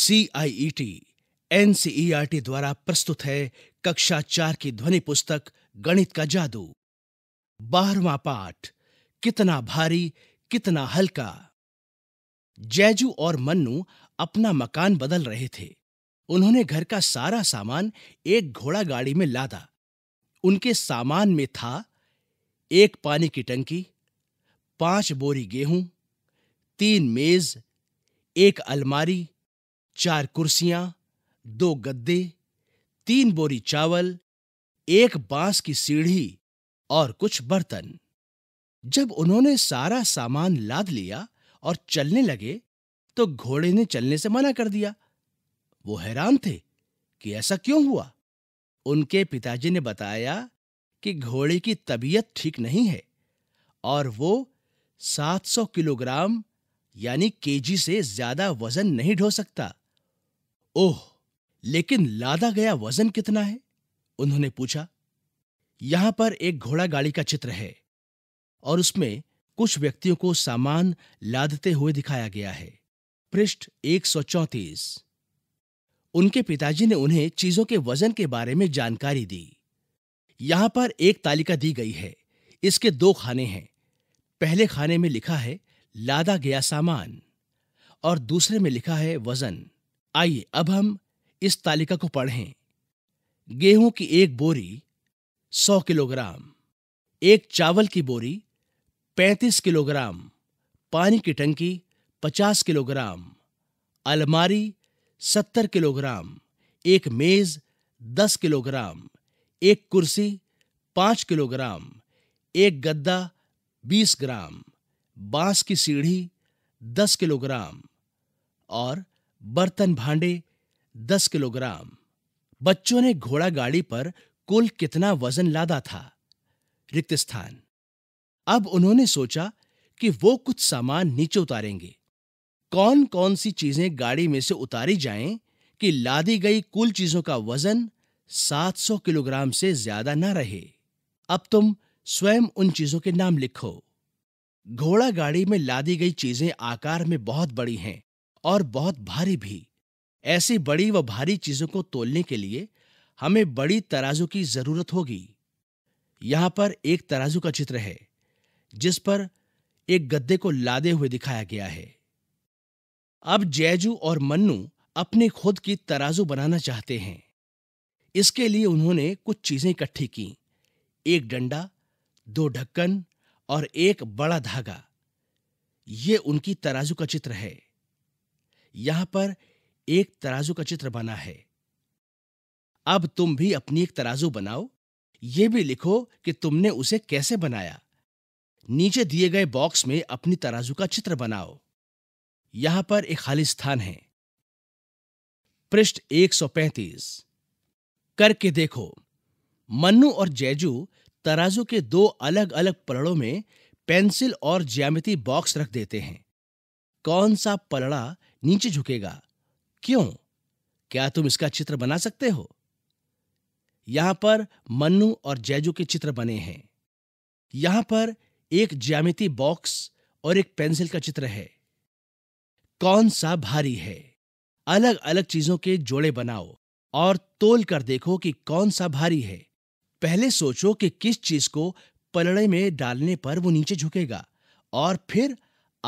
CIET NCERT e e द्वारा प्रस्तुत है कक्षा चार की ध्वनि पुस्तक गणित का जादू बारवा पाठ कितना भारी कितना हल्का जैजू और मन्नू अपना मकान बदल रहे थे उन्होंने घर का सारा सामान एक घोड़ा गाड़ी में लादा उनके सामान में था एक पानी की टंकी पांच बोरी गेहूं तीन मेज एक अलमारी चार कुर्सियां दो गद्दे तीन बोरी चावल एक बांस की सीढ़ी और कुछ बर्तन जब उन्होंने सारा सामान लाद लिया और चलने लगे तो घोड़े ने चलने से मना कर दिया वो हैरान थे कि ऐसा क्यों हुआ उनके पिताजी ने बताया कि घोड़े की तबीयत ठीक नहीं है और वो 700 किलोग्राम यानी केजी से ज्यादा वजन नहीं ढो सकता ओह लेकिन लादा गया वजन कितना है उन्होंने पूछा यहां पर एक घोड़ा गाड़ी का चित्र है और उसमें कुछ व्यक्तियों को सामान लादते हुए दिखाया गया है पृष्ठ एक उनके पिताजी ने उन्हें चीजों के वजन के बारे में जानकारी दी यहां पर एक तालिका दी गई है इसके दो खाने हैं पहले खाने में लिखा है लादा गया सामान और दूसरे में लिखा है वजन आइए अब हम इस तालिका को पढ़ें गेहूं की एक बोरी 100 किलोग्राम एक चावल की बोरी 35 किलोग्राम पानी की टंकी 50 किलोग्राम अलमारी 70 किलोग्राम एक मेज 10 किलोग्राम एक कुर्सी 5 किलोग्राम एक गद्दा 20 ग्राम बांस की सीढ़ी 10 किलोग्राम और बर्तन भांडे दस किलोग्राम बच्चों ने घोड़ा गाड़ी पर कुल कितना वजन लादा था रिक्त स्थान अब उन्होंने सोचा कि वो कुछ सामान नीचे उतारेंगे कौन कौन सी चीजें गाड़ी में से उतारी जाएं कि लादी गई कुल चीजों का वजन 700 किलोग्राम से ज्यादा ना रहे अब तुम स्वयं उन चीजों के नाम लिखो घोड़ा गाड़ी में लादी गई चीजें आकार में बहुत बड़ी हैं और बहुत भारी भी ऐसी बड़ी व भारी चीजों को तोलने के लिए हमें बड़ी तराजू की जरूरत होगी यहां पर एक तराजू का चित्र है जिस पर एक गद्दे को लादे हुए दिखाया गया है अब जयजू और मन्नू अपने खुद की तराजू बनाना चाहते हैं इसके लिए उन्होंने कुछ चीजें इकट्ठी की एक डंडा दो ढक्कन और एक बड़ा धागा ये उनकी तराजू का चित्र है यहां पर एक तराजू का चित्र बना है अब तुम भी अपनी एक तराजू बनाओ यह भी लिखो कि तुमने उसे कैसे बनाया नीचे दिए गए बॉक्स में अपनी तराजू का चित्र बनाओ यहां पर एक खाली स्थान है पृष्ठ 135 करके देखो मन्नू और जैजू तराजू के दो अलग अलग पलड़ों में पेंसिल और ज्यामिति बॉक्स रख देते हैं कौन सा पलड़ा नीचे झुकेगा क्यों क्या तुम इसका चित्र बना सकते हो यहां पर मन्नू और जैजू के चित्र बने हैं यहां पर एक ज्यामिति बॉक्स और एक पेंसिल का चित्र है कौन सा भारी है अलग अलग चीजों के जोड़े बनाओ और तोल कर देखो कि कौन सा भारी है पहले सोचो कि किस चीज को पलड़े में डालने पर वो नीचे झुकेगा और फिर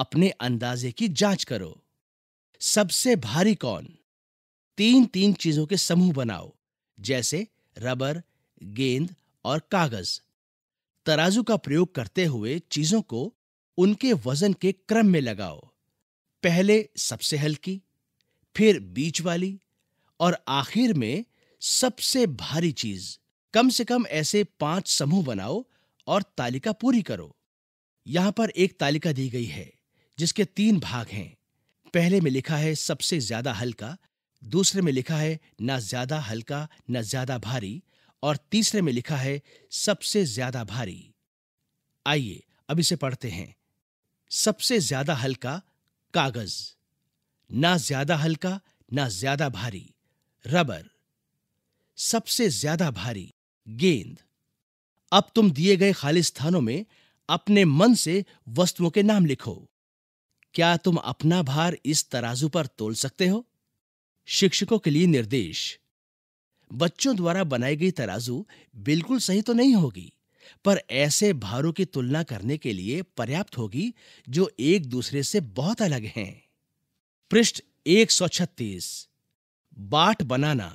अपने अंदाजे की जांच करो सबसे भारी कौन तीन तीन चीजों के समूह बनाओ जैसे रबर गेंद और कागज तराजू का प्रयोग करते हुए चीजों को उनके वजन के क्रम में लगाओ पहले सबसे हल्की फिर बीच वाली और आखिर में सबसे भारी चीज कम से कम ऐसे पांच समूह बनाओ और तालिका पूरी करो यहां पर एक तालिका दी गई है जिसके तीन भाग हैं पहले में लिखा है सबसे ज्यादा हल्का दूसरे में लिखा है ना ज्यादा हल्का ना ज्यादा भारी और तीसरे में लिखा है सबसे ज्यादा भारी आइए अब इसे पढ़ते हैं सबसे ज्यादा हल्का कागज ना ज्यादा हल्का ना ज्यादा भारी रबर सबसे ज्यादा भारी गेंद अब तुम दिए गए खाली स्थानों में अपने मन से वस्तुओं के नाम लिखो क्या तुम अपना भार इस तराजू पर तोल सकते हो शिक्षकों के लिए निर्देश बच्चों द्वारा बनाई गई तराजू बिल्कुल सही तो नहीं होगी पर ऐसे भारों की तुलना करने के लिए पर्याप्त होगी जो एक दूसरे से बहुत अलग हैं पृष्ठ छत्तीस बाट बनाना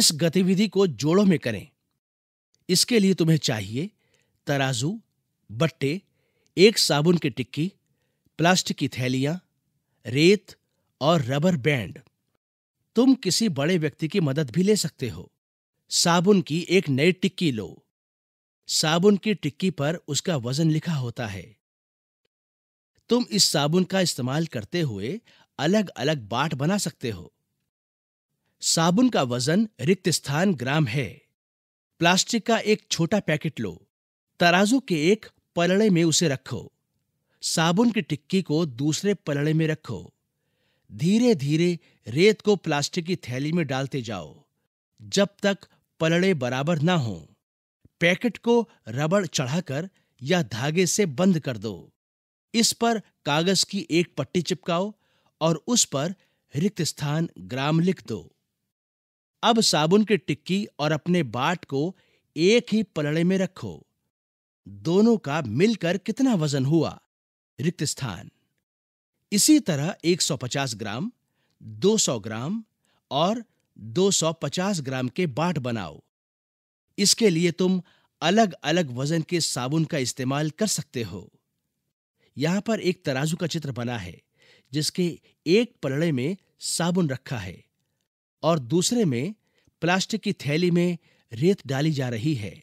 इस गतिविधि को जोड़ों में करें इसके लिए तुम्हें चाहिए तराजू बट्टे एक साबुन की टिक्की प्लास्टिक की थैलियां रेत और रबर बैंड तुम किसी बड़े व्यक्ति की मदद भी ले सकते हो साबुन की एक नई टिक्की लो साबुन की टिक्की पर उसका वजन लिखा होता है तुम इस साबुन का इस्तेमाल करते हुए अलग अलग बाट बना सकते हो साबुन का वजन रिक्त स्थान ग्राम है प्लास्टिक का एक छोटा पैकेट लो तराजू के एक पलड़े में उसे रखो साबुन की टिक्की को दूसरे पलड़े में रखो धीरे धीरे रेत को प्लास्टिक की थैली में डालते जाओ जब तक पलड़े बराबर ना हो पैकेट को रबड़ चढ़ाकर या धागे से बंद कर दो इस पर कागज की एक पट्टी चिपकाओ और उस पर रिक्त स्थान ग्राम लिख दो अब साबुन की टिक्की और अपने बाट को एक ही पलड़े में रखो दोनों का मिलकर कितना वजन हुआ रिक्त स्थान इसी तरह 150 ग्राम 200 ग्राम और 250 ग्राम के बाट बनाओ इसके लिए तुम अलग अलग वजन के साबुन का इस्तेमाल कर सकते हो यहां पर एक तराजू का चित्र बना है जिसके एक पलड़े में साबुन रखा है और दूसरे में प्लास्टिक की थैली में रेत डाली जा रही है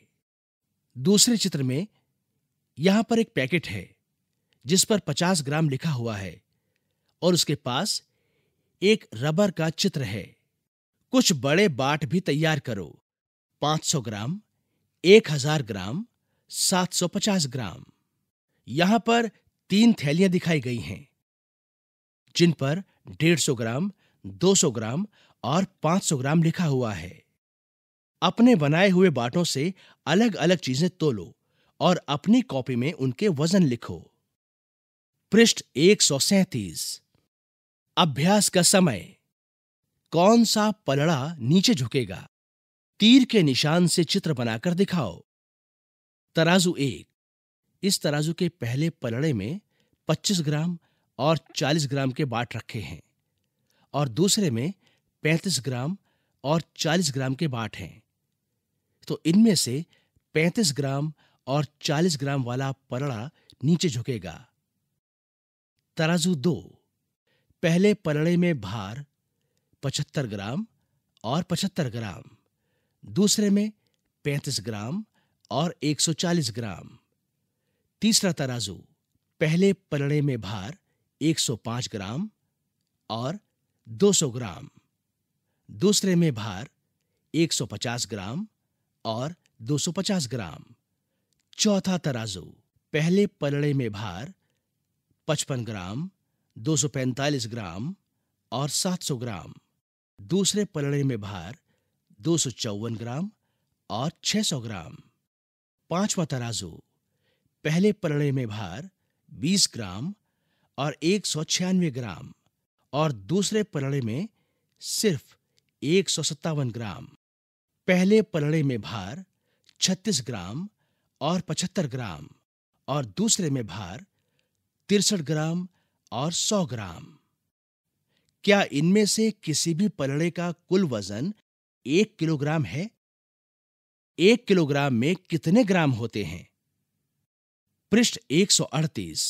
दूसरे चित्र में यहां पर एक पैकेट है जिस पर पचास ग्राम लिखा हुआ है और उसके पास एक रबर का चित्र है कुछ बड़े बाट भी तैयार करो 500 ग्राम 1000 ग्राम 750 ग्राम यहां पर तीन थैलियां दिखाई गई हैं जिन पर 150 ग्राम 200 ग्राम और 500 ग्राम लिखा हुआ है अपने बनाए हुए बाटों से अलग अलग चीजें तोलो और अपनी कॉपी में उनके वजन लिखो पृष्ठ एक सौ सैतीस अभ्यास का समय कौन सा पलड़ा नीचे झुकेगा तीर के निशान से चित्र बनाकर दिखाओ तराजू एक इस तराजू के पहले पलड़े में 25 ग्राम और 40 ग्राम के बाट रखे हैं और दूसरे में 35 ग्राम और 40 ग्राम के बाट हैं तो इनमें से 35 ग्राम और 40 ग्राम वाला पलड़ा नीचे झुकेगा तराजू दो पहले पलड़े में भार पचहत्तर ग्राम और पचहत्तर ग्राम दूसरे में पैंतीस ग्राम और एक सौ चालीस ग्राम तीसरा तराजू पहले पलड़े में भार एक सौ पांच ग्राम और दो सौ ग्राम दूसरे में भार एक सौ पचास ग्राम और दो सौ पचास ग्राम चौथा तराजू पहले पलड़े में भार 55 ग्राम 245 ग्राम और 700 ग्राम दूसरे पलड़े में भार दो ग्राम और 600 ग्राम पांचवा तराजू पहले पलड़े में भार 20 ग्राम और एक ग्राम और दूसरे पलड़े में सिर्फ एक ग्राम पहले पलड़े में भार 36 ग्राम और 75 ग्राम और दूसरे में भार तिरसठ ग्राम और सौ ग्राम क्या इनमें से किसी भी पलड़े का कुल वजन एक किलोग्राम है एक किलोग्राम में कितने ग्राम होते हैं पृष्ठ 138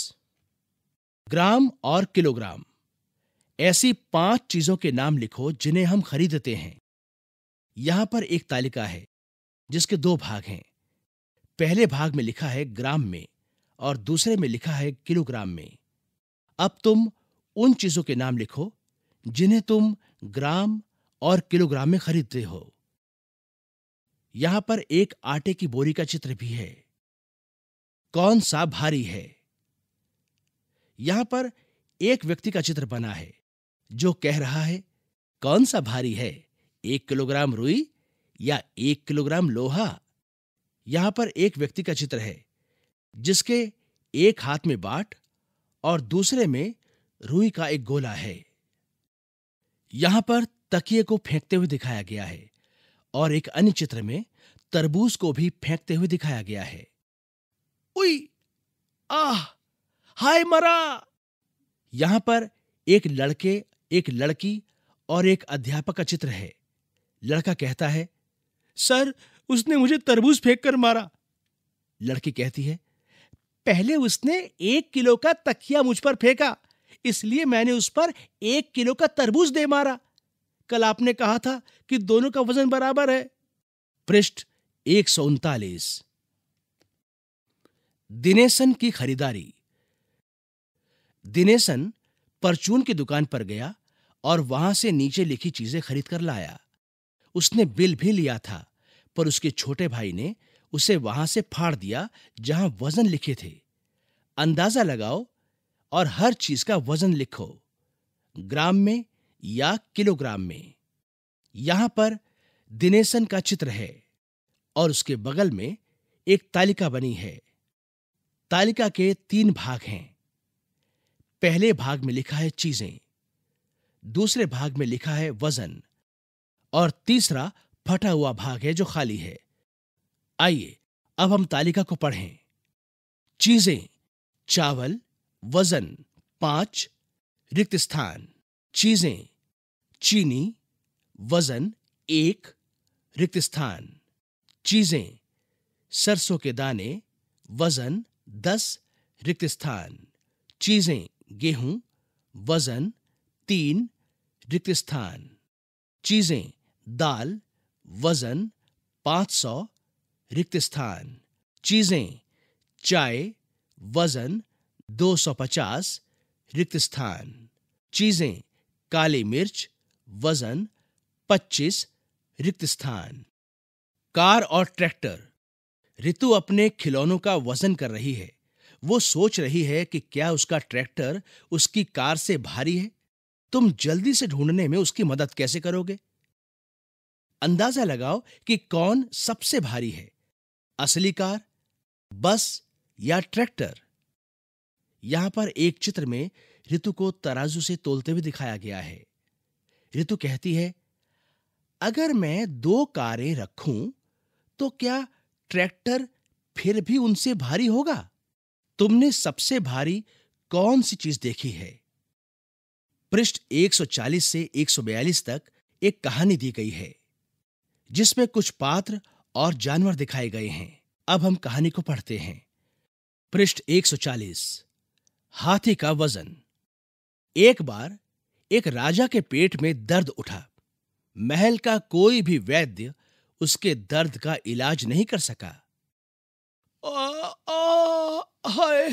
ग्राम और किलोग्राम ऐसी पांच चीजों के नाम लिखो जिन्हें हम खरीदते हैं यहां पर एक तालिका है जिसके दो भाग हैं पहले भाग में लिखा है ग्राम में और दूसरे में लिखा है किलोग्राम में अब तुम उन चीजों के नाम लिखो जिन्हें तुम ग्राम और किलोग्राम में खरीदते हो यहां पर एक आटे की बोरी का चित्र भी है कौन सा भारी है यहां पर एक व्यक्ति का चित्र बना है जो कह रहा है कौन सा भारी है एक किलोग्राम रुई या एक किलोग्राम लोहा यहां पर एक व्यक्ति का चित्र है जिसके एक हाथ में बाट और दूसरे में रूई का एक गोला है यहां पर तकिए को फेंकते हुए दिखाया गया है और एक अन्य चित्र में तरबूज को भी फेंकते हुए दिखाया गया है उई आह हाय मरा यहां पर एक लड़के एक लड़की और एक अध्यापक का चित्र है लड़का कहता है सर उसने मुझे तरबूज फेंक कर मारा लड़की कहती है पहले उसने एक किलो का तकिया मुझ पर फेंका इसलिए मैंने उस पर एक किलो का तरबूज दे मारा कल आपने कहा था कि दोनों का वजन बराबर है पृष्ठ एक सौ उनतालीस दिनेशन की खरीदारी दिनेशन परचून की दुकान पर गया और वहां से नीचे लिखी चीजें खरीद कर लाया उसने बिल भी लिया था पर उसके छोटे भाई ने उसे वहां से फाड़ दिया जहां वजन लिखे थे अंदाजा लगाओ और हर चीज का वजन लिखो ग्राम में या किलोग्राम में यहां पर दिनेशन का चित्र है और उसके बगल में एक तालिका बनी है तालिका के तीन भाग हैं पहले भाग में लिखा है चीजें दूसरे भाग में लिखा है वजन और तीसरा फटा हुआ भाग है जो खाली है आइए अब हम तालिका को पढ़ें चीजें चावल वजन पांच रिक्त स्थान चीजें चीनी वजन एक रिक्त स्थान चीजें सरसों के दाने वजन दस रिक्त स्थान चीजें गेहूं वजन तीन रिक्त स्थान चीजें दाल वजन पांच सौ रिक्त स्थान चीजें चाय वजन 250 रिक्त स्थान चीजें काली मिर्च वजन 25 रिक्त स्थान कार और ट्रैक्टर ऋतु अपने खिलौनों का वजन कर रही है वो सोच रही है कि क्या उसका ट्रैक्टर उसकी कार से भारी है तुम जल्दी से ढूंढने में उसकी मदद कैसे करोगे अंदाजा लगाओ कि कौन सबसे भारी है असली कार बस या ट्रैक्टर यहां पर एक चित्र में ऋतु को तराजू से तोलते हुए दिखाया गया है ऋतु कहती है अगर मैं दो कारें रखूं तो क्या ट्रैक्टर फिर भी उनसे भारी होगा तुमने सबसे भारी कौन सी चीज देखी है पृष्ठ 140 से 142 तक एक कहानी दी गई है जिसमें कुछ पात्र और जानवर दिखाए गए हैं अब हम कहानी को पढ़ते हैं पृष्ठ 140 हाथी का वजन एक बार एक राजा के पेट में दर्द उठा महल का कोई भी वैद्य उसके दर्द का इलाज नहीं कर सका हाय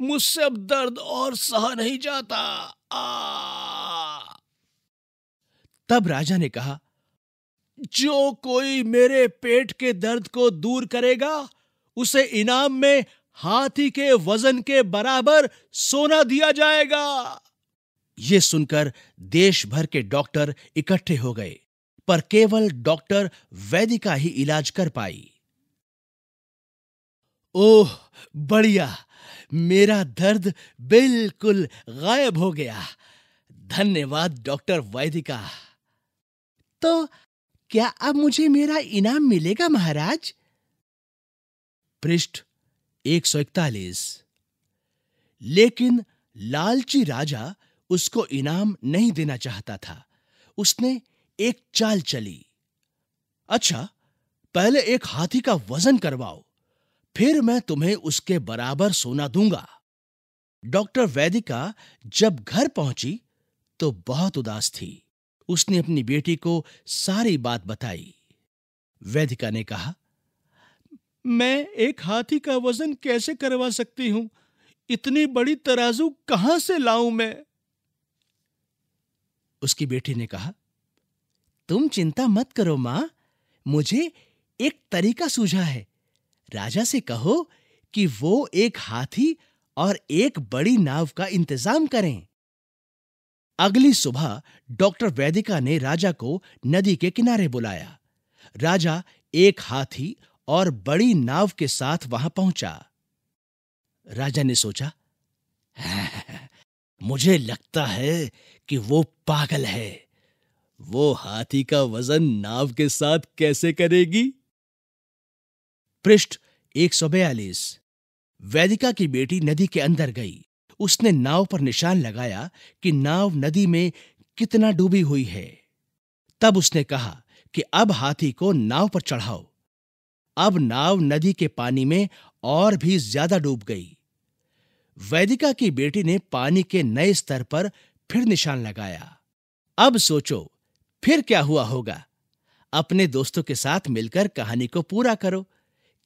मुझसे अब दर्द और सहा नहीं जाता आ। तब राजा ने कहा जो कोई मेरे पेट के दर्द को दूर करेगा उसे इनाम में हाथी के वजन के बराबर सोना दिया जाएगा ये सुनकर देश भर के डॉक्टर इकट्ठे हो गए पर केवल डॉक्टर वैदिका ही इलाज कर पाई ओह बढ़िया मेरा दर्द बिल्कुल गायब हो गया धन्यवाद डॉक्टर वैदिका तो क्या अब मुझे मेरा इनाम मिलेगा महाराज पृष्ठ एक सौ इकतालीस लेकिन लालची राजा उसको इनाम नहीं देना चाहता था उसने एक चाल चली अच्छा पहले एक हाथी का वजन करवाओ फिर मैं तुम्हें उसके बराबर सोना दूंगा डॉक्टर वैदिका जब घर पहुंची तो बहुत उदास थी उसने अपनी बेटी को सारी बात बताई वैधिका ने कहा मैं एक हाथी का वजन कैसे करवा सकती हूं इतनी बड़ी तराजू कहां से लाऊं मैं उसकी बेटी ने कहा तुम चिंता मत करो मां मुझे एक तरीका सूझा है राजा से कहो कि वो एक हाथी और एक बड़ी नाव का इंतजाम करें अगली सुबह डॉक्टर वैदिका ने राजा को नदी के किनारे बुलाया राजा एक हाथी और बड़ी नाव के साथ वहां पहुंचा राजा ने सोचा हाँ, मुझे लगता है कि वो पागल है वो हाथी का वजन नाव के साथ कैसे करेगी पृष्ठ एक वैदिका की बेटी नदी के अंदर गई उसने नाव पर निशान लगाया कि नाव नदी में कितना डूबी हुई है तब उसने कहा कि अब हाथी को नाव पर चढ़ाओ अब नाव नदी के पानी में और भी ज्यादा डूब गई वैदिका की बेटी ने पानी के नए स्तर पर फिर निशान लगाया अब सोचो फिर क्या हुआ होगा अपने दोस्तों के साथ मिलकर कहानी को पूरा करो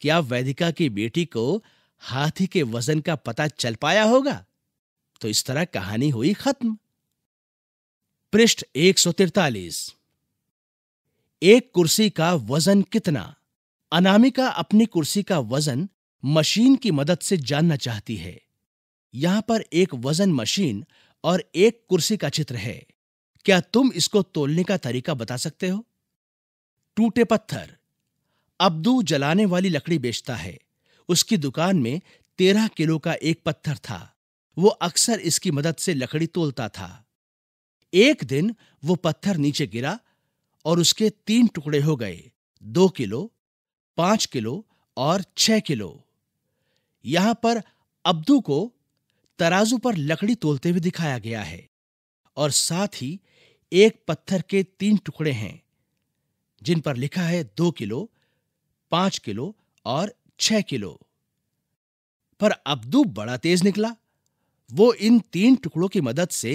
क्या वैदिका की बेटी को हाथी के वजन का पता चल पाया होगा तो इस तरह कहानी हुई खत्म पृष्ठ एक सौ तिरतालीस एक कुर्सी का वजन कितना अनामिका अपनी कुर्सी का वजन मशीन की मदद से जानना चाहती है यहां पर एक वजन मशीन और एक कुर्सी का चित्र है क्या तुम इसको तोलने का तरीका बता सकते हो टूटे पत्थर अब्दू जलाने वाली लकड़ी बेचता है उसकी दुकान में तेरह किलो का एक पत्थर था वो अक्सर इसकी मदद से लकड़ी तोलता था एक दिन वो पत्थर नीचे गिरा और उसके तीन टुकड़े हो गए दो किलो पांच किलो और छह किलो यहां पर अब्दू को तराजू पर लकड़ी तोलते हुए दिखाया गया है और साथ ही एक पत्थर के तीन टुकड़े हैं जिन पर लिखा है दो किलो पांच किलो और छह किलो पर अब्दू बड़ा तेज निकला वो इन तीन टुकड़ों की मदद से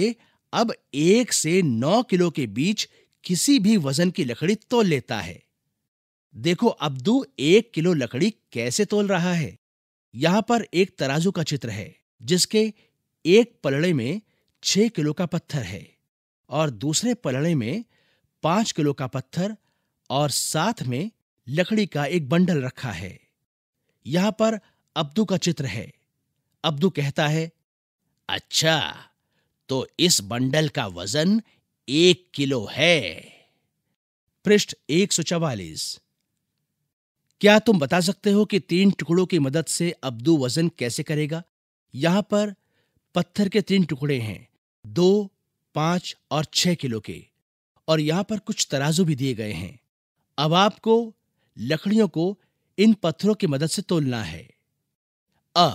अब एक से नौ किलो के बीच किसी भी वजन की लकड़ी तोल लेता है देखो अब्दू एक किलो लकड़ी कैसे तोल रहा है यहां पर एक तराजू का चित्र है जिसके एक पलड़े में छह किलो का पत्थर है और दूसरे पलड़े में पांच किलो का पत्थर और साथ में लकड़ी का एक बंडल रखा है यहां पर अब्दू का चित्र है अब्दू कहता है अच्छा तो इस बंडल का वजन एक किलो है पृष्ठ एक सौ चवालीस क्या तुम बता सकते हो कि तीन टुकड़ों की मदद से अब्दू वजन कैसे करेगा यहां पर पत्थर के तीन टुकड़े हैं दो पांच और छह किलो के और यहां पर कुछ तराजू भी दिए गए हैं अब आपको लकड़ियों को इन पत्थरों की मदद से तोलना है अ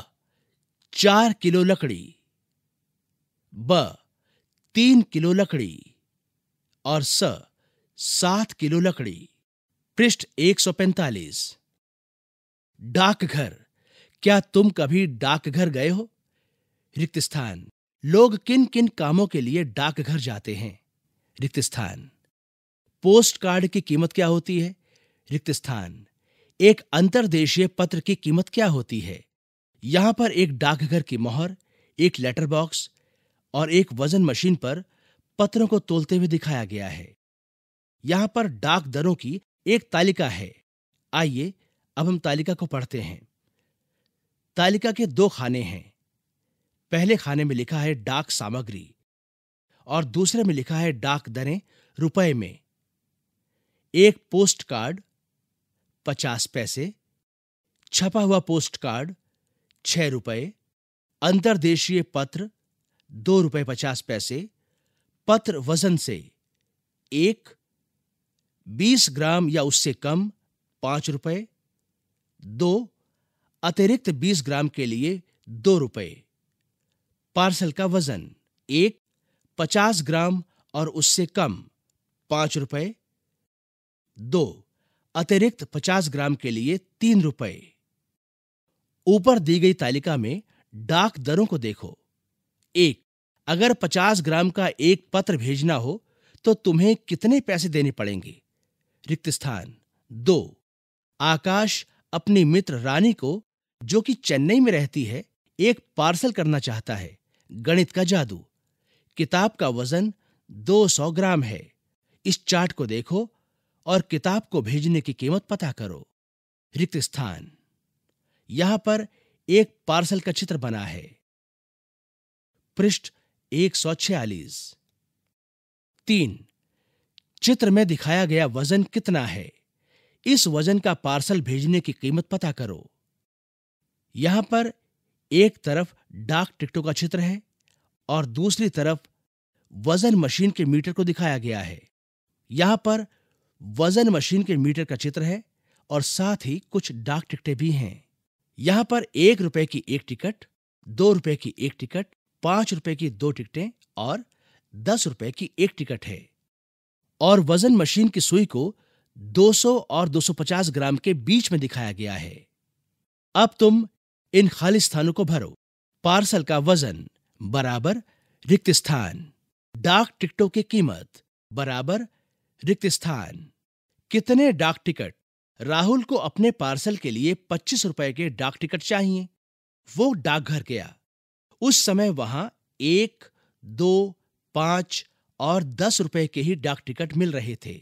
चार किलो लकड़ी ब तीन किलो लकड़ी और स सात किलो लकड़ी पृष्ठ 145 डाकघर क्या तुम कभी डाकघर गए हो रिक्त स्थान लोग किन किन कामों के लिए डाकघर जाते हैं रिक्त स्थान पोस्ट कार्ड की कीमत क्या होती है रिक्त स्थान एक अंतर्देशीय पत्र की कीमत क्या होती है यहां पर एक डाकघर की मोहर एक लेटर बॉक्स और एक वजन मशीन पर पत्रों को तोलते हुए दिखाया गया है यहां पर डाक दरों की एक तालिका है आइए अब हम तालिका को पढ़ते हैं तालिका के दो खाने हैं पहले खाने में लिखा है डाक सामग्री और दूसरे में लिखा है डाक दरें रुपए में एक पोस्ट कार्ड पचास पैसे छपा हुआ पोस्ट कार्ड छह रुपए अंतर्देशीय पत्र दो रुपये पचास पैसे पत्र वजन से एक बीस ग्राम या उससे कम पांच रुपये दो अतिरिक्त बीस ग्राम के लिए दो रुपये पार्सल का वजन एक पचास ग्राम और उससे कम पांच रुपये दो अतिरिक्त पचास ग्राम के लिए तीन रुपये ऊपर दी गई तालिका में डाक दरों को देखो एक अगर पचास ग्राम का एक पत्र भेजना हो तो तुम्हें कितने पैसे देने पड़ेंगे रिक्त स्थान दो आकाश अपनी मित्र रानी को जो कि चेन्नई में रहती है एक पार्सल करना चाहता है गणित का जादू किताब का वजन 200 ग्राम है इस चार्ट को देखो और किताब को भेजने की कीमत पता करो रिक्त स्थान यहां पर एक पार्सल का चित्र बना है पृष्ठ एक सौ छियालीस तीन चित्र में दिखाया गया वजन कितना है इस वजन का पार्सल भेजने की कीमत पता करो यहां पर एक तरफ डाक टिकटों का चित्र है और दूसरी तरफ वजन मशीन के मीटर को दिखाया गया है यहां पर वजन मशीन के मीटर का चित्र है और साथ ही कुछ डाक टिकटें भी हैं यहां पर एक रुपए की एक टिकट दो रुपए की एक टिकट पांच रुपए की दो टिकटें और दस रुपए की एक टिकट है और वजन मशीन की सुई को 200 और 250 ग्राम के बीच में दिखाया गया है अब तुम इन खाली स्थानों को भरो पार्सल का वजन बराबर रिक्त स्थान डाक टिकटों की कीमत बराबर रिक्त स्थान कितने डाक टिकट राहुल को अपने पार्सल के लिए पच्चीस रुपए के डाक टिकट चाहिए वो डाकघर गया उस समय वहां एक दो पांच और दस रुपए के ही डाक टिकट मिल रहे थे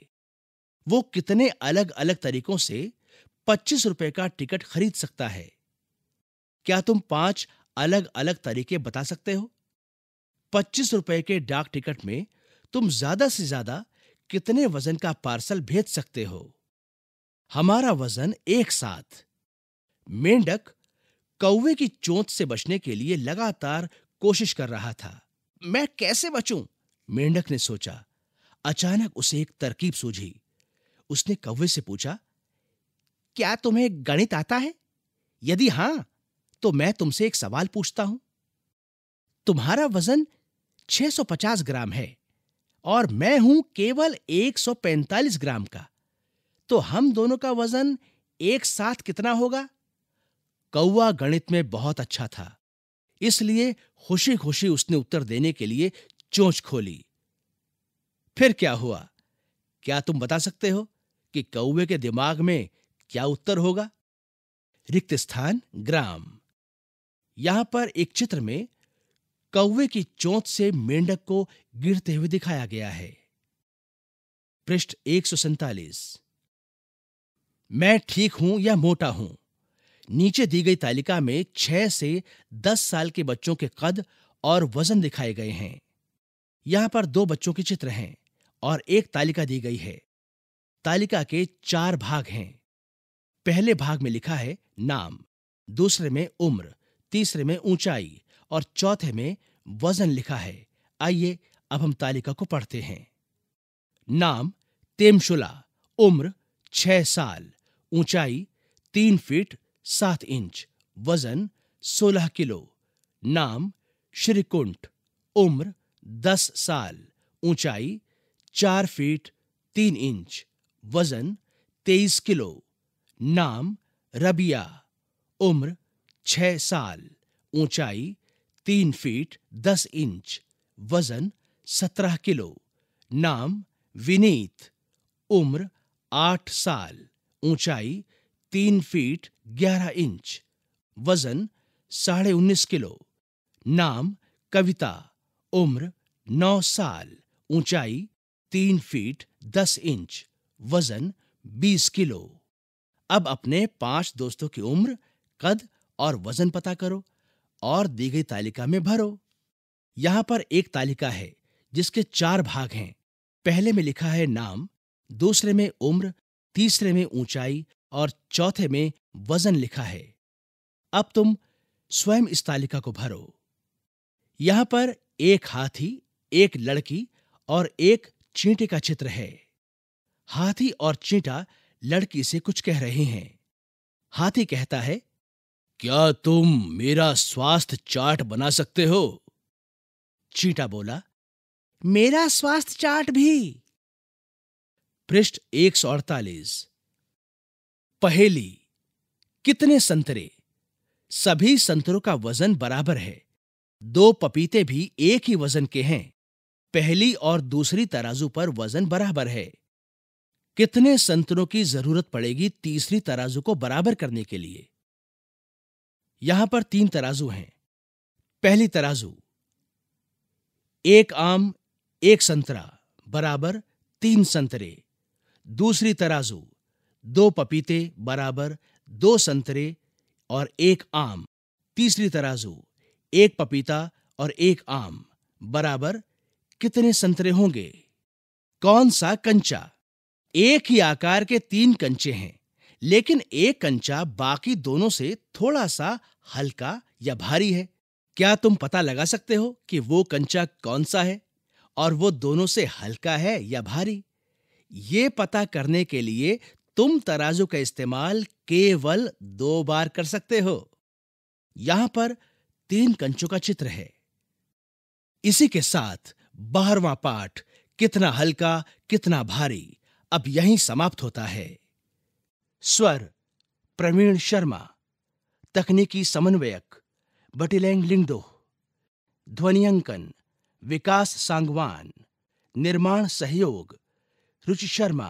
वो कितने अलग अलग तरीकों से पच्चीस रुपए का टिकट खरीद सकता है क्या तुम पांच अलग अलग तरीके बता सकते हो पच्चीस रुपए के डाक टिकट में तुम ज्यादा से ज्यादा कितने वजन का पार्सल भेज सकते हो हमारा वजन एक साथ मेंढक कौवे की चोंच से बचने के लिए लगातार कोशिश कर रहा था मैं कैसे बचूं? मेंढक ने सोचा अचानक उसे एक तरकीब सूझी उसने कौवे से पूछा क्या तुम्हें गणित आता है यदि हां तो मैं तुमसे एक सवाल पूछता हूं तुम्हारा वजन 650 ग्राम है और मैं हूं केवल 145 ग्राम का तो हम दोनों का वजन एक साथ कितना होगा कौआ गणित में बहुत अच्छा था इसलिए खुशी खुशी उसने उत्तर देने के लिए चोंच खोली फिर क्या हुआ क्या तुम बता सकते हो कि कौवे के दिमाग में क्या उत्तर होगा रिक्त स्थान ग्राम यहां पर एक चित्र में कौवे की चोंच से मेंढक को गिरते हुए दिखाया गया है पृष्ठ एक मैं ठीक हूं या मोटा हूं नीचे दी गई तालिका में छह से दस साल के बच्चों के कद और वजन दिखाए गए हैं यहां पर दो बच्चों के चित्र हैं और एक तालिका दी गई है तालिका के चार भाग हैं पहले भाग में लिखा है नाम दूसरे में उम्र तीसरे में ऊंचाई और चौथे में वजन लिखा है आइए अब हम तालिका को पढ़ते हैं नाम तेमशुला उम्र छह साल ऊंचाई तीन फीट सात इंच वजन सोलह किलो नाम श्रीकुंठ उम्र दस साल ऊंचाई चार फीट तीन इंच वजन तेईस किलो नाम रबिया उम्र छह साल ऊंचाई तीन फीट दस इंच वजन सत्रह किलो नाम विनीत उम्र आठ साल ऊंचाई तीन फीट 11 इंच वजन साढ़े उन्नीस किलो नाम कविता उम्र नौ साल ऊंचाई तीन फीट दस इंच वजन बीस किलो अब अपने पांच दोस्तों की उम्र कद और वजन पता करो और दी गई तालिका में भरो यहां पर एक तालिका है जिसके चार भाग हैं पहले में लिखा है नाम दूसरे में उम्र तीसरे में ऊंचाई और चौथे में वजन लिखा है अब तुम स्वयं इस तालिका को भरो यहां पर एक हाथी एक लड़की और एक चींटे का चित्र है हाथी और चींटा लड़की से कुछ कह रहे हैं हाथी कहता है क्या तुम मेरा स्वास्थ्य चार्ट बना सकते हो चींटा बोला मेरा स्वास्थ्य चार्ट भी पृष्ठ एक सौ अड़तालीस पहेली कितने संतरे सभी संतरों का वजन बराबर है दो पपीते भी एक ही वजन के हैं पहली और दूसरी तराजू पर वजन बराबर है कितने संतरों की जरूरत पड़ेगी तीसरी तराजू को बराबर करने के लिए यहां पर तीन तराजू हैं पहली तराजू एक आम एक संतरा बराबर तीन संतरे दूसरी तराजू दो पपीते बराबर दो संतरे और एक आम तीसरी तराजू एक पपीता और एक आम बराबर कितने संतरे होंगे कौन सा कंचा एक ही आकार के तीन कंचे हैं लेकिन एक कंचा बाकी दोनों से थोड़ा सा हल्का या भारी है क्या तुम पता लगा सकते हो कि वो कंचा कौन सा है और वो दोनों से हल्का है या भारी ये पता करने के लिए तुम तराजू का इस्तेमाल केवल दो बार कर सकते हो यहां पर तीन कंचों का चित्र है इसी के साथ बारवा पाठ कितना हल्का कितना भारी अब यहीं समाप्त होता है स्वर प्रवीण शर्मा तकनीकी समन्वयक बटिलेंग लिंगडो ध्वनियांकन विकास सांगवान निर्माण सहयोग रुचि शर्मा